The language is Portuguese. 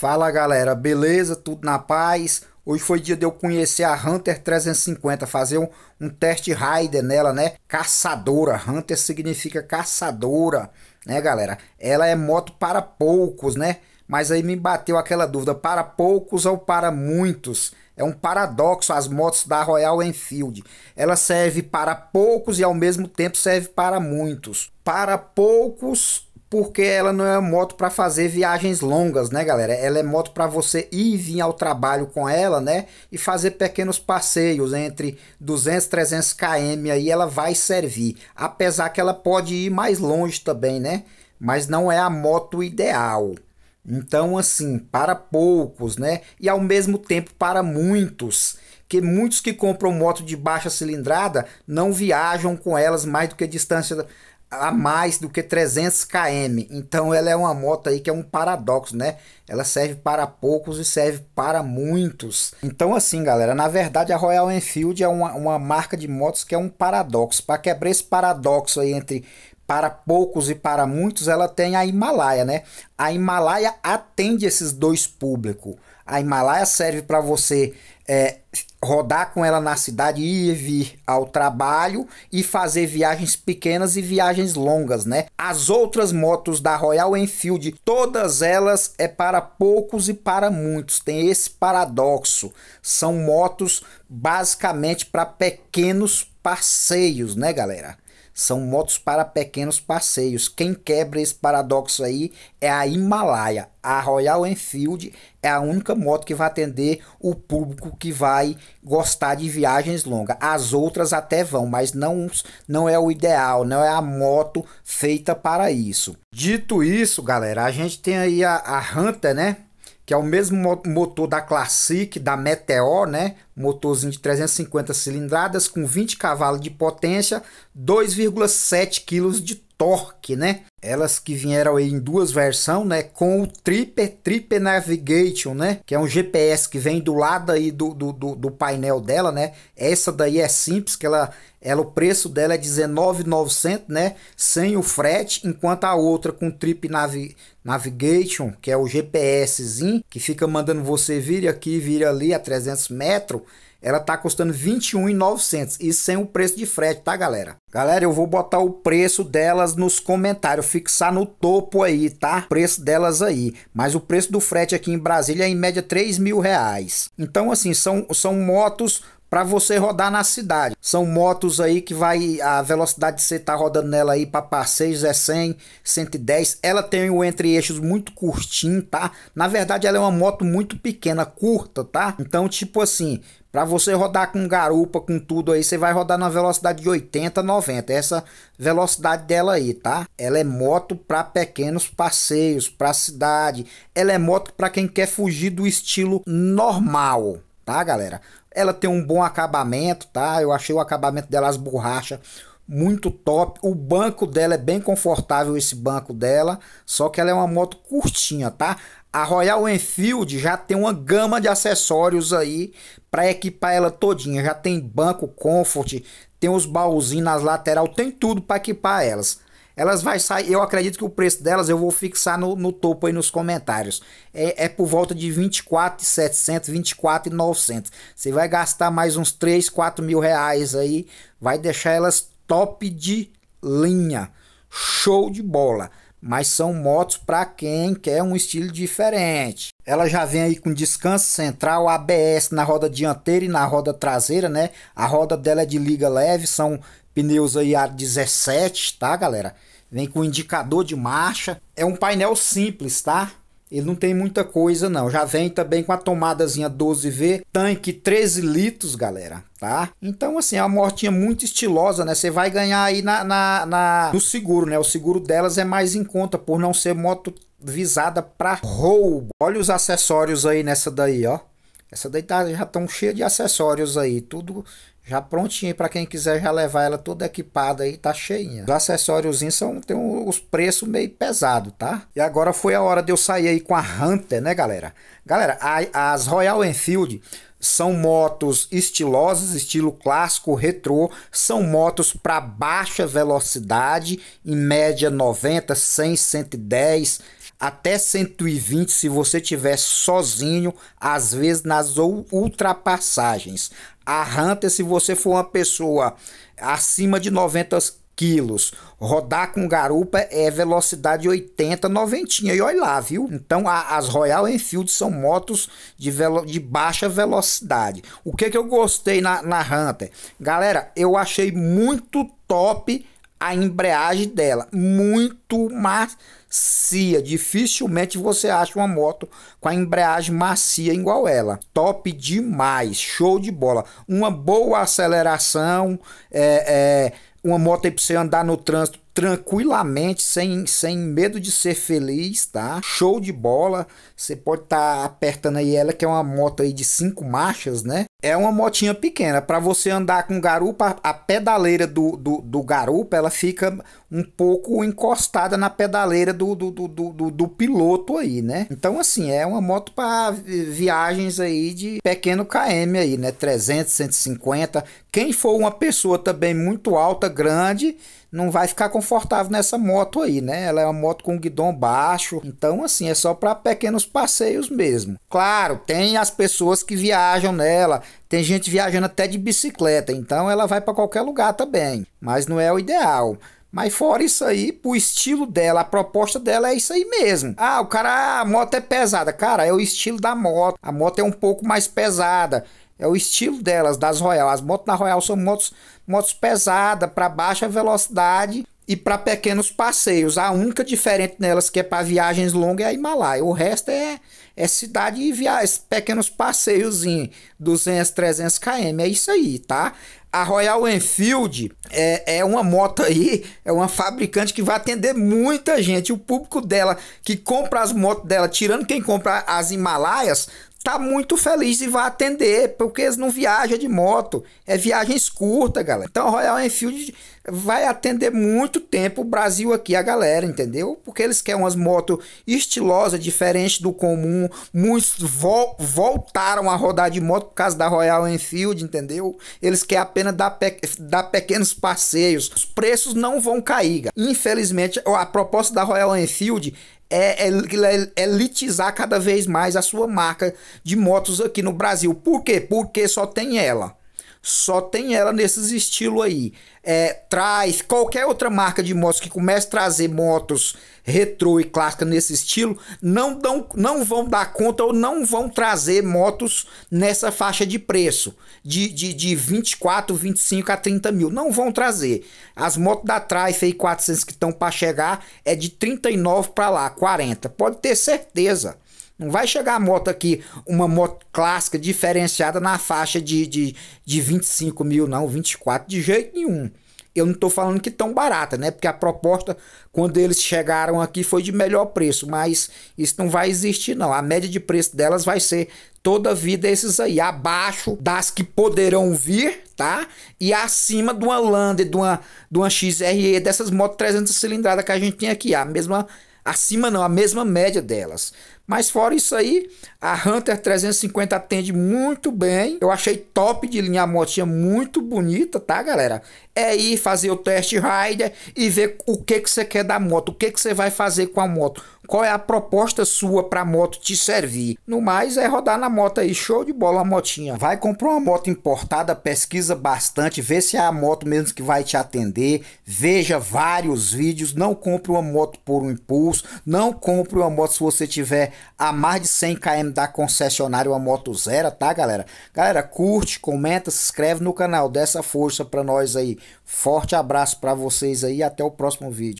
Fala galera, beleza? Tudo na paz? Hoje foi dia de eu conhecer a Hunter 350, fazer um, um teste rider nela, né? Caçadora, Hunter significa caçadora, né galera? Ela é moto para poucos, né? Mas aí me bateu aquela dúvida, para poucos ou para muitos? É um paradoxo as motos da Royal Enfield. Ela serve para poucos e ao mesmo tempo serve para muitos. Para poucos porque ela não é moto para fazer viagens longas, né, galera? Ela é moto para você ir e vir ao trabalho com ela, né? E fazer pequenos passeios entre 200, 300 km aí ela vai servir. Apesar que ela pode ir mais longe também, né? Mas não é a moto ideal. Então, assim, para poucos, né? E ao mesmo tempo para muitos que muitos que compram moto de baixa cilindrada não viajam com elas mais do que distância a mais do que 300 km. Então ela é uma moto aí que é um paradoxo, né? Ela serve para poucos e serve para muitos. Então assim, galera, na verdade a Royal Enfield é uma, uma marca de motos que é um paradoxo. Para quebrar esse paradoxo aí entre para poucos e para muitos, ela tem a Himalaia, né? A Himalaia atende esses dois públicos a Himalaia serve para você é, rodar com ela na cidade, e vir ao trabalho e fazer viagens pequenas e viagens longas, né? As outras motos da Royal Enfield, todas elas é para poucos e para muitos. Tem esse paradoxo. São motos basicamente para pequenos passeios, né, galera? São motos para pequenos passeios. Quem quebra esse paradoxo aí é a Himalaia. A Royal Enfield é a única moto que vai atender o público que vai gostar de viagens longas. As outras até vão, mas não, não é o ideal, não é a moto feita para isso. Dito isso, galera, a gente tem aí a, a Hunter, né? que é o mesmo motor da Classic, da Meteor, né? motorzinho de 350 cilindradas com 20 cavalos de potência, 2,7 kg de torque, né? Elas que vieram aí em duas versões, né? Com o Tripper, Trip Navigation, né? Que é um GPS que vem do lado aí do, do, do, do painel dela, né? Essa daí é simples, que ela, ela o preço dela é 19.900, né? Sem o frete, enquanto a outra com Trip Navi, Navigation, que é o GPSzinho, que fica mandando você vir aqui, vir ali a 300 metros, ela tá custando 21,900 e sem o preço de frete, tá, galera? Galera, eu vou botar o preço delas nos comentários, fixar no topo aí, tá? O preço delas aí. Mas o preço do frete aqui em Brasília é em média 3 mil reais. Então, assim, são, são motos para você rodar na cidade. São motos aí que vai a velocidade que você tá rodando nela aí para passeios é 100, 110. Ela tem o entre eixos muito curtinho, tá? Na verdade, ela é uma moto muito pequena, curta, tá? Então, tipo assim, para você rodar com garupa, com tudo aí, você vai rodar na velocidade de 80, 90. Essa velocidade dela aí, tá? Ela é moto para pequenos passeios, para cidade. Ela é moto para quem quer fugir do estilo normal, tá, galera? Ela tem um bom acabamento, tá? Eu achei o acabamento dela as borrachas muito top. O banco dela é bem confortável esse banco dela, só que ela é uma moto curtinha, tá? A Royal Enfield já tem uma gama de acessórios aí para equipar ela todinha. Já tem banco comfort, tem os baúzinhos nas lateral, tem tudo para equipar elas. Elas vai sair, eu acredito que o preço delas eu vou fixar no, no topo aí nos comentários. É, é por volta de 24,700, 24,900. Você vai gastar mais uns 3, 4 mil reais aí. Vai deixar elas top de linha. Show de bola mas são motos para quem quer um estilo diferente. Ela já vem aí com descanso central, ABS na roda dianteira e na roda traseira, né? A roda dela é de liga leve, são pneus aí a 17, tá, galera? Vem com indicador de marcha. É um painel simples, tá? Ele não tem muita coisa não, já vem também com a tomadazinha 12V, tanque 13 litros, galera, tá? Então assim, é uma mortinha muito estilosa, né? Você vai ganhar aí na, na, na, no seguro, né? O seguro delas é mais em conta, por não ser moto visada para roubo. Olha os acessórios aí nessa daí, ó. Essa deitada já estão cheia de acessórios aí, tudo já prontinho para quem quiser já levar ela toda equipada aí, tá cheinha. Os acessórios são tem os preços meio pesado, tá? E agora foi a hora de eu sair aí com a Hunter, né, galera? Galera, a, as Royal Enfield são motos estilosas, estilo clássico, retrô, são motos para baixa velocidade, em média 90, 100, 110 até 120 se você tiver sozinho, às vezes nas ultrapassagens. a Hunter, se você for uma pessoa acima de 90 quilos. Rodar com garupa é velocidade 80, 90 e olha lá, viu? Então a, as Royal Enfield são motos de, velo, de baixa velocidade. O que, que eu gostei na, na Hunter? Galera, eu achei muito top a embreagem dela muito macia. Dificilmente você acha uma moto com a embreagem macia igual ela. Top demais, show de bola. Uma boa aceleração, é, é uma moto aí para você andar no trânsito tranquilamente, sem, sem medo de ser feliz, tá? Show de bola. Você pode estar tá apertando aí ela, que é uma moto aí de cinco marchas, né? É uma motinha pequena. Para você andar com garupa, a pedaleira do, do, do garupa, ela fica um pouco encostada na pedaleira do, do, do, do, do piloto aí, né? Então, assim, é uma moto para viagens aí de pequeno KM aí, né? 300, 150, quem for uma pessoa também muito alta, grande, não vai ficar confortável nessa moto aí, né? Ela é uma moto com guidão baixo, então assim, é só para pequenos passeios mesmo. Claro, tem as pessoas que viajam nela, tem gente viajando até de bicicleta, então ela vai para qualquer lugar também, mas não é o ideal. Mas fora isso aí, o estilo dela, a proposta dela é isso aí mesmo. Ah, o cara, a moto é pesada. Cara, é o estilo da moto. A moto é um pouco mais pesada. É o estilo delas, das Royal. As motos da Royal são motos, motos pesadas, para baixa velocidade e para pequenos passeios. A única diferente nelas que é para viagens longas é a Himalaia. O resto é, é cidade e viagens, pequenos passeios em 200, 300 km. É isso aí, tá? A Royal Enfield é, é uma moto aí, é uma fabricante que vai atender muita gente. O público dela que compra as motos dela, tirando quem compra as Himalaias, está muito feliz e vai atender, porque eles não viajam de moto. É viagens curtas, galera. Então Royal Enfield vai atender muito tempo o Brasil aqui, a galera, entendeu? Porque eles querem umas motos estilosas, diferente do comum. Muitos vo voltaram a rodar de moto por causa da Royal Enfield, entendeu? Eles querem apenas dar, pe dar pequenos passeios. Os preços não vão cair. Infelizmente, a proposta da Royal Enfield é, é, é, é, elitizar cada vez mais a sua marca de motos aqui no Brasil. Por quê? Porque só tem ela. Só tem ela nesses estilos aí. É, traz qualquer outra marca de motos que comece a trazer motos retrô e clássica nesse estilo, não, dão, não vão dar conta ou não vão trazer motos nessa faixa de preço, de, de, de 24, 25 a 30 mil. Não vão trazer. As motos da Trife aí, 400 que estão para chegar, é de 39 para lá, 40. Pode ter certeza. Não vai chegar a moto aqui, uma moto clássica diferenciada na faixa de, de, de 25 mil, não, 24 de jeito nenhum. Eu não estou falando que tão barata, né? Porque a proposta, quando eles chegaram aqui, foi de melhor preço, mas isso não vai existir, não. A média de preço delas vai ser toda a vida esses aí, abaixo das que poderão vir, tá? E acima de uma Lander, de uma, de uma XRE, dessas motos 300 cilindradas que a gente tem aqui, a mesma, acima não, a mesma média delas. Mas fora isso aí, a Hunter 350 atende muito bem. Eu achei top de linha a motinha muito bonita, tá, galera? É ir fazer o teste rider e ver o que que você quer da moto, o que que você vai fazer com a moto, qual é a proposta sua para a moto te servir. No mais é rodar na moto aí, show de bola a motinha. Vai comprar uma moto importada, pesquisa bastante, vê se é a moto mesmo que vai te atender, veja vários vídeos, não compre uma moto por um impulso, não compre uma moto se você tiver a mais de 100 km da concessionária uma moto zero, tá, galera? Galera, curte, comenta, se inscreve no canal, dessa força para nós aí. Forte abraço para vocês aí, até o próximo vídeo.